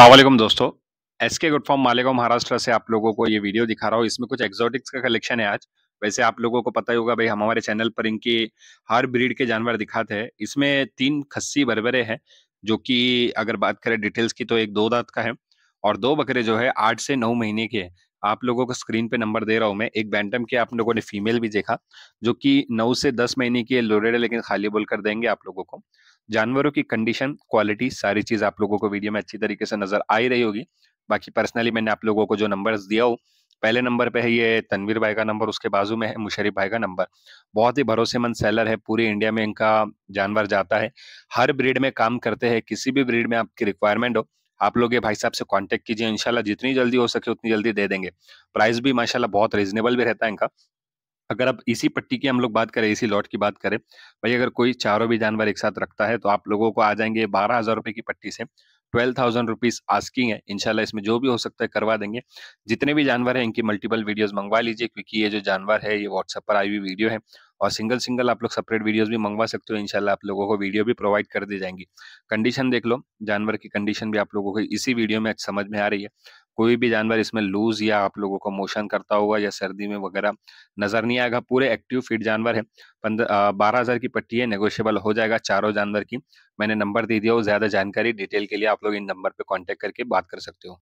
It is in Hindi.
असलम दोस्तों एस के गुड फॉर्म मालेगांव महाराष्ट्र से आप लोगों को ये वीडियो दिखा रहा हूँ इसमें कुछ एक्जॉटिक्स का कलेक्शन है आज वैसे आप लोगों को पता ही होगा भाई हम हमारे चैनल पर इनकी हर ब्रीड के जानवर दिखाते हैं इसमें तीन खस्सी बरबरे हैं जो कि अगर बात करें डिटेल्स की तो एक दो दांत का है और दो बकरे जो है आठ से नौ महीने के आप लोगों को स्क्रीन पे नंबर दे रहा हूँ मैं एक बैंटम के आप लोगों ने फीमेल भी देखा जो कि नौ से दस महीने की लोरेड है लेकिन खाली बोल कर देंगे आप लोगों को जानवरों की कंडीशन क्वालिटी सारी चीज आप लोगों को वीडियो में अच्छी तरीके से नजर आई रही होगी बाकी पर्सनली मैंने आप लोगों को जो नंबर दिया हो पहले नंबर पे है ये तनवीर भाई का नंबर उसके बाजू में है मुशरफ भाई का नंबर बहुत ही भरोसेमंद सेलर है पूरे इंडिया में इनका जानवर जाता है हर ब्रीड में काम करते हैं किसी भी ब्रीड में आपकी रिक्वायरमेंट हो आप लोग ये भाई साहब से कांटेक्ट कीजिए इनशाला जितनी जल्दी हो सके उतनी जल्दी दे देंगे प्राइस भी माशाला बहुत रिजनेबल भी रहता है इनका अगर आप इसी पट्टी की हम लोग बात करें इसी लॉट की बात करें भाई अगर कोई चारों भी जानवर एक साथ रखता है तो आप लोगों को आ जाएंगे बारह हजार रुपए की पट्टी से ट्वेल्व थाउजेंड रुपीज आस्किंग है इनशाला इसमें जो भी हो सकता है करवा देंगे जितने भी जानवर हैं इनकी मल्टीपल वीडियोस मंगवा लीजिए क्योंकि ये जो जानवर है ये व्हाट्सएप पर आई हुई वीडियो है और सिंगल सिंगल आप लोग सेपरेट वीडियोस भी मंगवा सकते हो इनशाला आप लोगों को वीडियो भी प्रोवाइड कर दी जाएंगी कंडीशन देख लो जानवर की कंडीशन भी आप लोगों को इसी वीडियो में समझ में आ रही है कोई भी जानवर इसमें लूज या आप लोगों को मोशन करता होगा या सर्दी में वगैरह नजर नहीं आएगा पूरे एक्टिव फिट जानवर है पंद्रह बारह हजार की पट्टी है नेगोशियबल हो जाएगा चारों जानवर की मैंने नंबर दे दिया हो ज्यादा जानकारी डिटेल के लिए आप लोग इन नंबर पे कांटेक्ट करके बात कर सकते हो